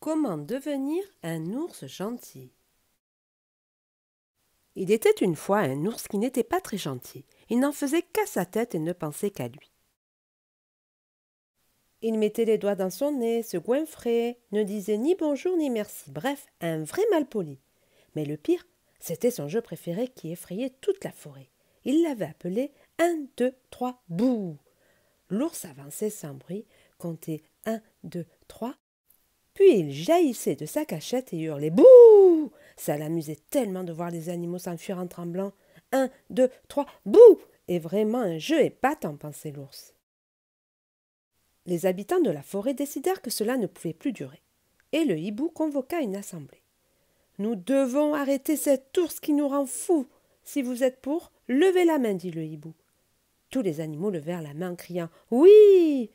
Comment devenir un ours gentil Il était une fois un ours qui n'était pas très gentil. Il n'en faisait qu'à sa tête et ne pensait qu'à lui. Il mettait les doigts dans son nez, se goinfrait, ne disait ni bonjour ni merci, bref, un vrai malpoli. Mais le pire, c'était son jeu préféré qui effrayait toute la forêt. Il l'avait appelé un, deux, trois, bouh L'ours avançait sans bruit, comptait un, deux, trois. Puis il jaillissait de sa cachette et hurlait Bouh Ça l'amusait tellement de voir les animaux s'enfuir en tremblant. Un, deux, trois, bouh Et vraiment un jeu épatant, pensait l'ours. Les habitants de la forêt décidèrent que cela ne pouvait plus durer, et le hibou convoqua une assemblée. Nous devons arrêter cet ours qui nous rend fous. Si vous êtes pour, levez la main, dit le hibou. Tous les animaux levèrent la main en criant Oui.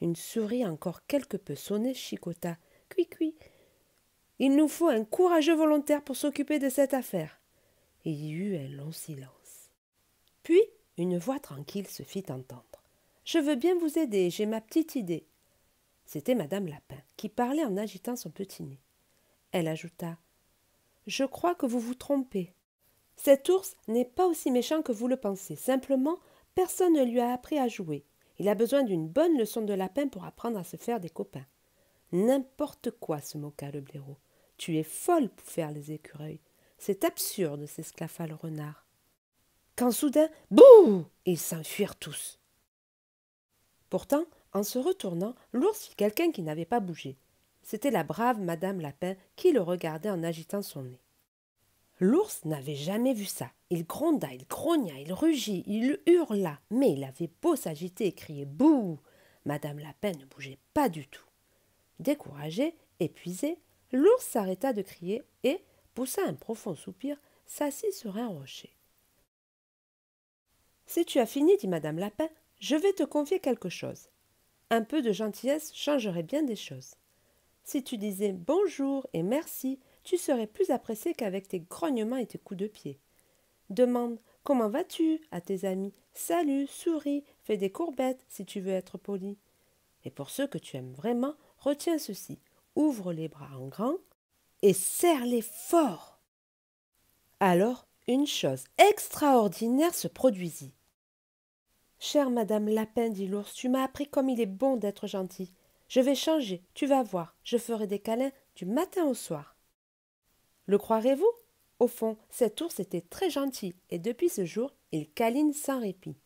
Une souris encore quelque peu sonnée chicota cui cui. Il nous faut un courageux volontaire pour s'occuper de cette affaire. il y eut un long silence. Puis une voix tranquille se fit entendre. Je veux bien vous aider, j'ai ma petite idée. C'était Madame Lapin, qui parlait en agitant son petit nez. Elle ajouta. Je crois que vous vous trompez. Cet ours n'est pas aussi méchant que vous le pensez. Simplement, personne ne lui a appris à jouer. Il a besoin d'une bonne leçon de lapin pour apprendre à se faire des copains. N'importe quoi, se moqua le blaireau. Tu es folle pour faire les écureuils. C'est absurde, s'esclaffa le renard. Quand soudain, bouh Ils s'enfuirent tous. Pourtant, en se retournant, l'ours fit quelqu'un qui n'avait pas bougé. C'était la brave Madame Lapin qui le regardait en agitant son nez. L'ours n'avait jamais vu ça. Il gronda, il grogna, il rugit, il hurla, mais il avait beau s'agiter et crier bouh Madame Lapin ne bougeait pas du tout. Découragé, épuisé, l'ours s'arrêta de crier et, poussa un profond soupir, s'assit sur un rocher. Si tu as fini, dit Madame Lapin, je vais te confier quelque chose. Un peu de gentillesse changerait bien des choses. Si tu disais bonjour et merci, tu serais plus apprécié qu'avec tes grognements et tes coups de pied. Demande comment vas-tu à tes amis, salut, souris, fais des courbettes si tu veux être poli. Et pour ceux que tu aimes vraiment, Retiens ceci. Ouvre les bras en grand et serre-les fort. Alors, une chose extraordinaire se produisit. Chère Madame Lapin, dit l'ours, tu m'as appris comme il est bon d'être gentil. Je vais changer, tu vas voir, je ferai des câlins du matin au soir. Le croirez-vous Au fond, cet ours était très gentil, et depuis ce jour, il câline sans répit.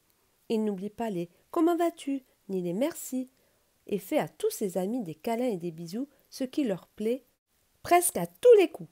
Il n'oublie pas les comment vas-tu, ni les merci, et fait à tous ses amis des câlins et des bisous, ce qui leur plaît presque à tous les coups.